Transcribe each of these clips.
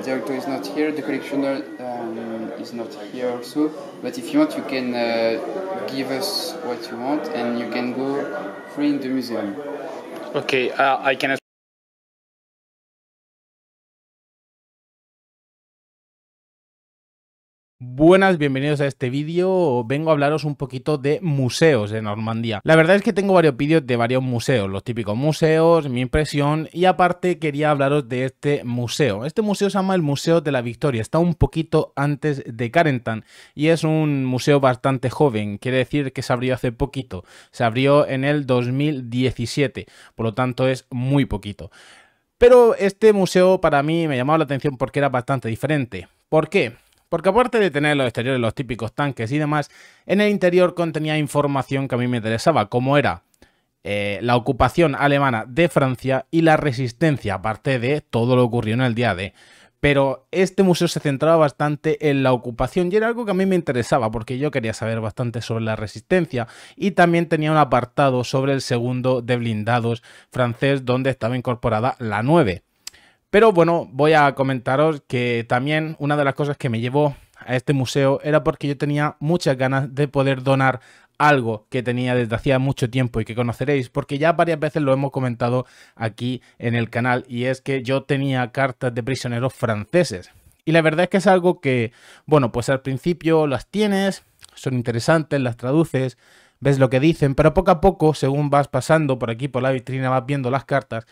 the director is not here, the collectioner um, is not here also. But if you want, you can uh, give us what you want, and you can go free in the museum. Okay, uh, I can. Buenas, bienvenidos a este vídeo. Vengo a hablaros un poquito de museos de Normandía. La verdad es que tengo varios vídeos de varios museos, los típicos museos, mi impresión y aparte quería hablaros de este museo. Este museo se llama el Museo de la Victoria, está un poquito antes de Carentan y es un museo bastante joven, quiere decir que se abrió hace poquito, se abrió en el 2017, por lo tanto es muy poquito. Pero este museo para mí me llamaba la atención porque era bastante diferente. ¿Por qué? Porque aparte de tener los exteriores, los típicos tanques y demás, en el interior contenía información que a mí me interesaba, como era eh, la ocupación alemana de Francia y la resistencia, aparte de todo lo ocurrió en el día de pero este museo se centraba bastante en la ocupación y era algo que a mí me interesaba porque yo quería saber bastante sobre la resistencia y también tenía un apartado sobre el segundo de blindados francés donde estaba incorporada la 9. Pero bueno, voy a comentaros que también una de las cosas que me llevó a este museo era porque yo tenía muchas ganas de poder donar algo que tenía desde hacía mucho tiempo y que conoceréis, porque ya varias veces lo hemos comentado aquí en el canal, y es que yo tenía cartas de prisioneros franceses. Y la verdad es que es algo que, bueno, pues al principio las tienes, son interesantes, las traduces, ves lo que dicen, pero poco a poco, según vas pasando por aquí por la vitrina, vas viendo las cartas,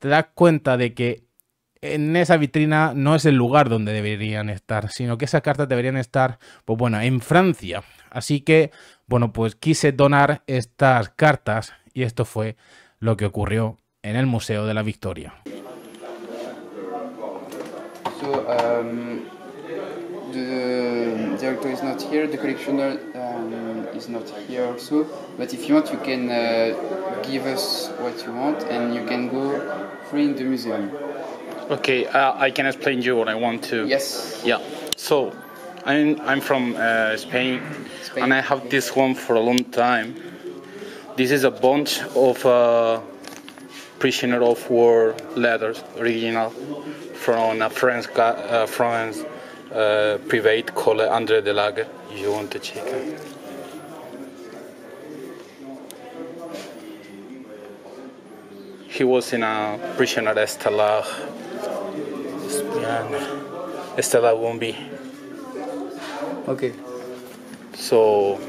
te das cuenta de que en esa vitrina no es el lugar donde deberían estar, sino que esas cartas deberían estar, pues bueno, en Francia. Así que, bueno, pues quise donar estas cartas y esto fue lo que ocurrió en el Museo de la Victoria. So, um, the uh, director is not here, the collectioner um, is not here also, but if you want, you can uh, give us what you want and you can go free in the museum. Okay, uh, I can explain you what I want to. Yes. Yeah. So, I'm I'm from uh, Spain, Spain, and I have this one for a long time. This is a bunch of uh, prisoner of war letters, original, from a French uh, French uh, private called André Delague. You want to check? He was in a prisoner war won't be. Okay. So.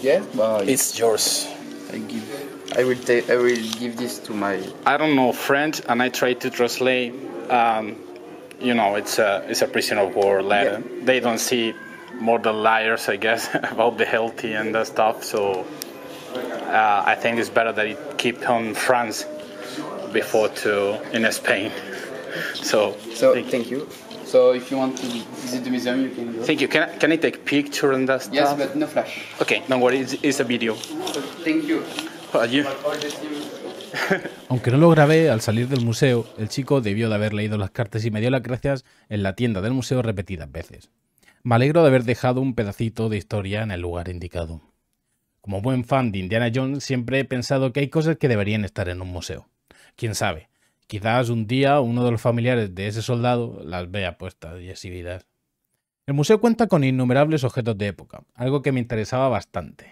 Yeah. It's yours. I give. I will take. I will give this to my. I don't know French, and I try to translate. Um, you know, it's a it's a prisoner of war letter. Yeah. They don't see more than liars, I guess, about the healthy and the stuff. So uh, I think it's better that it keep on France before to in Spain. so so thank So if you want to visit museum, you no flash. no It's, a video. Aunque no lo grabé, al salir del museo, el chico debió de haber leído las cartas y me dio las gracias en la tienda del museo repetidas veces. Me alegro de haber dejado un pedacito de historia en el lugar indicado. Como buen fan de Indiana Jones, siempre he pensado que hay cosas que deberían estar en un museo. Quién sabe, Quizás un día uno de los familiares de ese soldado las vea puestas y exhibidas. El museo cuenta con innumerables objetos de época, algo que me interesaba bastante.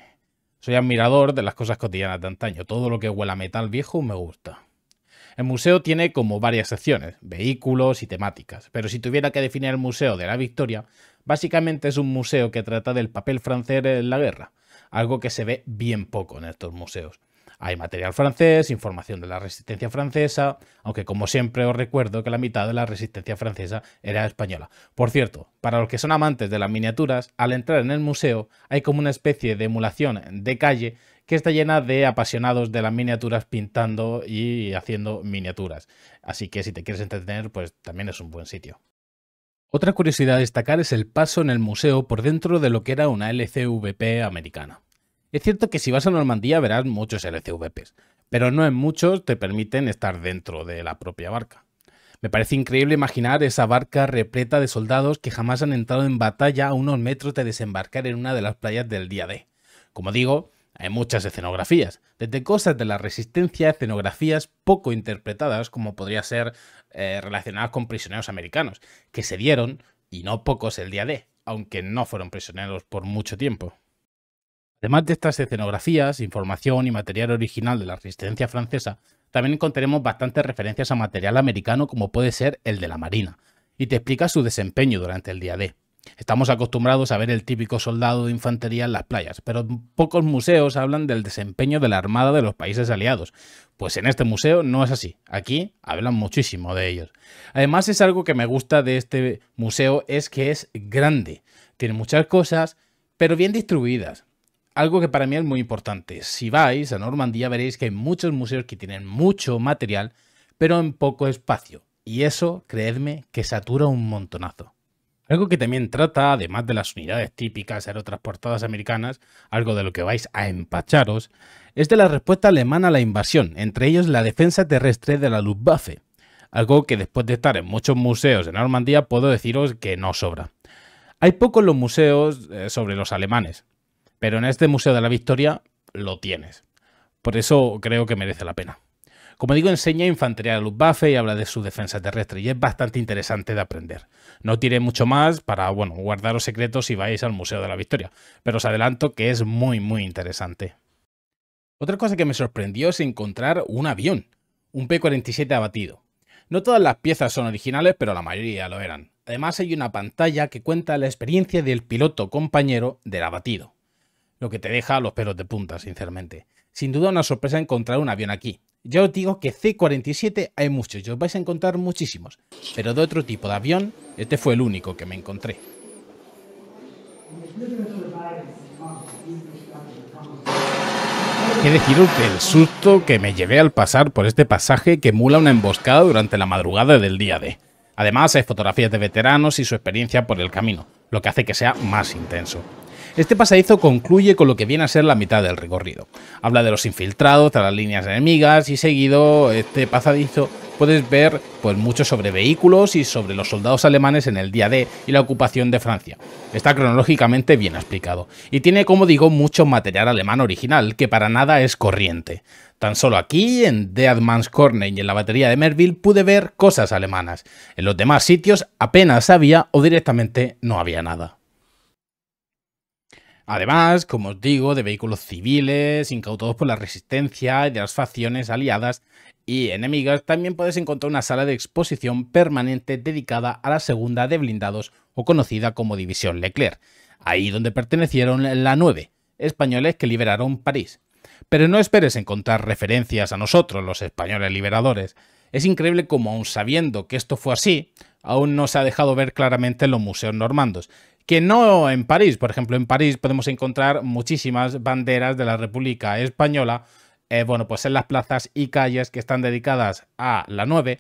Soy admirador de las cosas cotidianas de antaño, todo lo que huela a metal viejo me gusta. El museo tiene como varias secciones, vehículos y temáticas, pero si tuviera que definir el Museo de la Victoria, básicamente es un museo que trata del papel francés en la guerra, algo que se ve bien poco en estos museos. Hay material francés, información de la resistencia francesa, aunque como siempre os recuerdo que la mitad de la resistencia francesa era española. Por cierto, para los que son amantes de las miniaturas, al entrar en el museo hay como una especie de emulación de calle que está llena de apasionados de las miniaturas pintando y haciendo miniaturas. Así que si te quieres entretener, pues también es un buen sitio. Otra curiosidad a destacar es el paso en el museo por dentro de lo que era una LCVP americana. Es cierto que si vas a Normandía verás muchos LCVPs, pero no en muchos te permiten estar dentro de la propia barca. Me parece increíble imaginar esa barca repleta de soldados que jamás han entrado en batalla a unos metros de desembarcar en una de las playas del día D. Como digo, hay muchas escenografías, desde cosas de la resistencia a escenografías poco interpretadas como podría ser eh, relacionadas con prisioneros americanos, que se dieron, y no pocos el día D, aunque no fueron prisioneros por mucho tiempo. Además de estas escenografías, información y material original de la resistencia francesa, también encontraremos bastantes referencias a material americano como puede ser el de la Marina, y te explica su desempeño durante el día D. Estamos acostumbrados a ver el típico soldado de infantería en las playas, pero pocos museos hablan del desempeño de la Armada de los países aliados. Pues en este museo no es así, aquí hablan muchísimo de ellos. Además es algo que me gusta de este museo es que es grande, tiene muchas cosas, pero bien distribuidas algo que para mí es muy importante. Si vais a Normandía veréis que hay muchos museos que tienen mucho material, pero en poco espacio. Y eso, creedme, que satura un montonazo. Algo que también trata, además de las unidades típicas aerotransportadas americanas, algo de lo que vais a empacharos, es de la respuesta alemana a la invasión, entre ellos la defensa terrestre de la Luftwaffe. Algo que después de estar en muchos museos en Normandía puedo deciros que no sobra. Hay pocos los museos eh, sobre los alemanes, pero en este Museo de la Victoria lo tienes. Por eso creo que merece la pena. Como digo, enseña infantería de Luftwaffe y habla de su defensa terrestre y es bastante interesante de aprender. No tiene mucho más para, bueno, guardaros secretos si vais al Museo de la Victoria, pero os adelanto que es muy, muy interesante. Otra cosa que me sorprendió es encontrar un avión, un P-47 abatido. No todas las piezas son originales, pero la mayoría lo eran. Además hay una pantalla que cuenta la experiencia del piloto compañero del abatido lo que te deja los pelos de punta, sinceramente. Sin duda una sorpresa encontrar un avión aquí. Ya os digo que C-47 hay muchos y os vais a encontrar muchísimos, pero de otro tipo de avión, este fue el único que me encontré. Qué deciros el susto que me llevé al pasar por este pasaje que emula una emboscada durante la madrugada del día de, Además, hay fotografías de veteranos y su experiencia por el camino, lo que hace que sea más intenso. Este pasadizo concluye con lo que viene a ser la mitad del recorrido. Habla de los infiltrados, de las líneas enemigas y seguido este pasadizo puedes ver pues mucho sobre vehículos y sobre los soldados alemanes en el día D y la ocupación de Francia. Está cronológicamente bien explicado y tiene como digo mucho material alemán original que para nada es corriente. Tan solo aquí, en Dead Man's Corner y en la batería de Merville, pude ver cosas alemanas. En los demás sitios apenas había o directamente no había nada. Además, como os digo, de vehículos civiles incautados por la resistencia y de las facciones aliadas y enemigas, también puedes encontrar una sala de exposición permanente dedicada a la segunda de blindados o conocida como División Leclerc, ahí donde pertenecieron la 9, españoles que liberaron París. Pero no esperes encontrar referencias a nosotros, los españoles liberadores. Es increíble como aun sabiendo que esto fue así, aún no se ha dejado ver claramente en los museos normandos, que no en París. Por ejemplo, en París podemos encontrar muchísimas banderas de la República Española, eh, bueno, pues en las plazas y calles que están dedicadas a la 9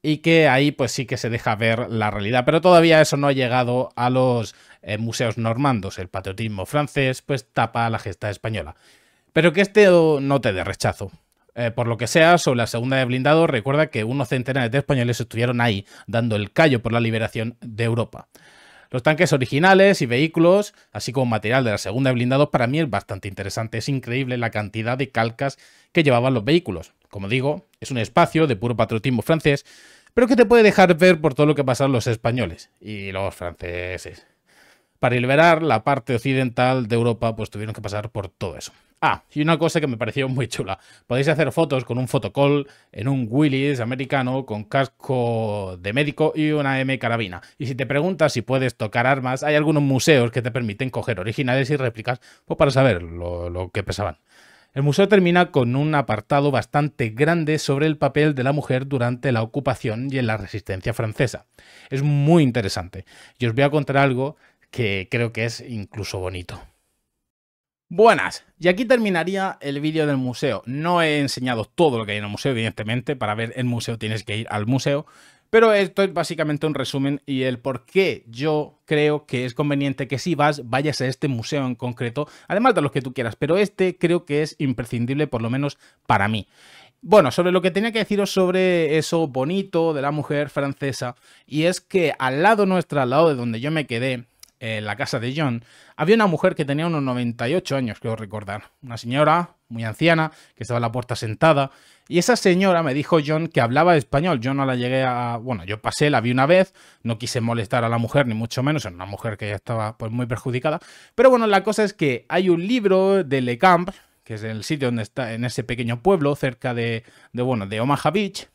y que ahí pues sí que se deja ver la realidad, pero todavía eso no ha llegado a los eh, museos normandos. El patriotismo francés pues tapa la gesta española. Pero que este no te dé rechazo. Eh, por lo que sea, sobre la segunda de blindado, recuerda que unos centenares de españoles estuvieron ahí, dando el callo por la liberación de Europa. Los tanques originales y vehículos, así como material de la segunda de blindados, para mí es bastante interesante. Es increíble la cantidad de calcas que llevaban los vehículos. Como digo, es un espacio de puro patriotismo francés, pero que te puede dejar ver por todo lo que pasaron los españoles y los franceses. Para liberar la parte occidental de Europa, pues tuvieron que pasar por todo eso. Ah, y una cosa que me pareció muy chula. Podéis hacer fotos con un fotocall en un Willis americano con casco de médico y una M carabina. Y si te preguntas si puedes tocar armas, hay algunos museos que te permiten coger originales y réplicas pues, para saber lo, lo que pesaban. El museo termina con un apartado bastante grande sobre el papel de la mujer durante la ocupación y en la resistencia francesa. Es muy interesante y os voy a contar algo que creo que es incluso bonito. Buenas, y aquí terminaría el vídeo del museo. No he enseñado todo lo que hay en el museo, evidentemente, para ver el museo tienes que ir al museo, pero esto es básicamente un resumen y el por qué yo creo que es conveniente que si vas, vayas a este museo en concreto, además de los que tú quieras, pero este creo que es imprescindible, por lo menos para mí. Bueno, sobre lo que tenía que deciros sobre eso bonito de la mujer francesa, y es que al lado nuestro al lado de donde yo me quedé, en la casa de John, había una mujer que tenía unos 98 años, creo recordar. Una señora muy anciana que estaba a la puerta sentada. Y esa señora me dijo John que hablaba español. Yo no la llegué a. Bueno, yo pasé, la vi una vez, no quise molestar a la mujer, ni mucho menos. Era una mujer que ya estaba pues, muy perjudicada. Pero bueno, la cosa es que hay un libro de Le Camp, que es el sitio donde está, en ese pequeño pueblo, cerca de, bueno, de Omaha Beach,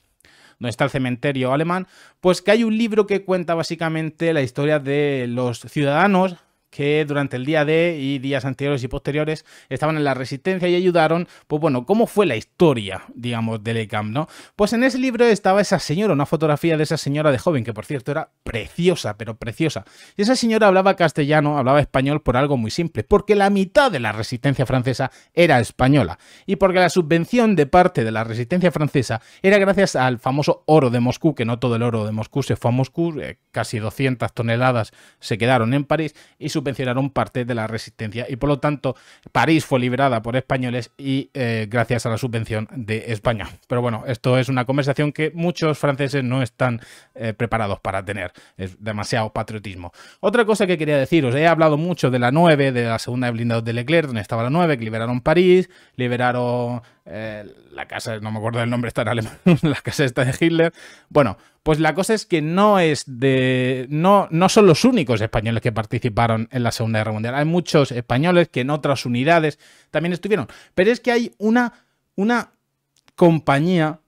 donde está el cementerio alemán, pues que hay un libro que cuenta básicamente la historia de los ciudadanos que durante el día de y días anteriores y posteriores estaban en la resistencia y ayudaron, pues bueno, ¿cómo fue la historia, digamos, de ECAM, no? Pues en ese libro estaba esa señora, una fotografía de esa señora de joven, que por cierto era preciosa, pero preciosa. Y esa señora hablaba castellano, hablaba español por algo muy simple, porque la mitad de la resistencia francesa era española, y porque la subvención de parte de la resistencia francesa era gracias al famoso oro de Moscú, que no todo el oro de Moscú se fue a Moscú, eh, casi 200 toneladas se quedaron en París, y su subvencionaron parte de la resistencia y por lo tanto París fue liberada por españoles y eh, gracias a la subvención de España. Pero bueno, esto es una conversación que muchos franceses no están eh, preparados para tener. Es demasiado patriotismo. Otra cosa que quería deciros, he hablado mucho de la 9, de la segunda de de Leclerc, donde estaba la 9, que liberaron París, liberaron eh, la casa, no me acuerdo del nombre, está en alemán, la casa está de Hitler. Bueno, pues la cosa es que no es de. No, no son los únicos españoles que participaron en la Segunda Guerra Mundial. Hay muchos españoles que en otras unidades también estuvieron. Pero es que hay una, una compañía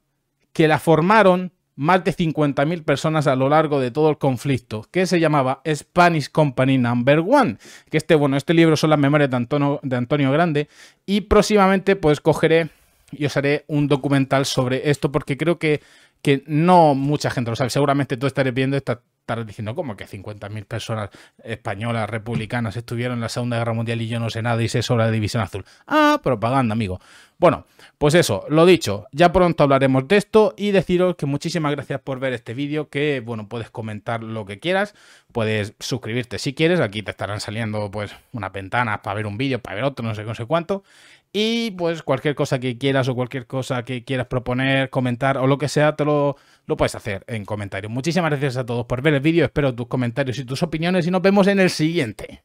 que la formaron más de 50.000 personas a lo largo de todo el conflicto, que se llamaba Spanish Company Number One. Que este, bueno, este libro son las memorias de Antonio, de Antonio Grande y próximamente pues cogeré y os haré un documental sobre esto porque creo que, que no mucha gente lo sabe. Seguramente tú estarás viendo, esta estarás diciendo, ¿cómo que 50.000 personas españolas, republicanas, estuvieron en la Segunda Guerra Mundial y yo no sé nada y sé sobre la División Azul? Ah, propaganda, amigo. Bueno, pues eso, lo dicho, ya pronto hablaremos de esto y deciros que muchísimas gracias por ver este vídeo, que bueno, puedes comentar lo que quieras, puedes suscribirte si quieres, aquí te estarán saliendo pues unas ventanas para ver un vídeo, para ver otro, no sé, no sé cuánto, y pues cualquier cosa que quieras o cualquier cosa que quieras proponer, comentar o lo que sea, te lo, lo puedes hacer en comentarios. Muchísimas gracias a todos por ver el vídeo, espero tus comentarios y tus opiniones y nos vemos en el siguiente.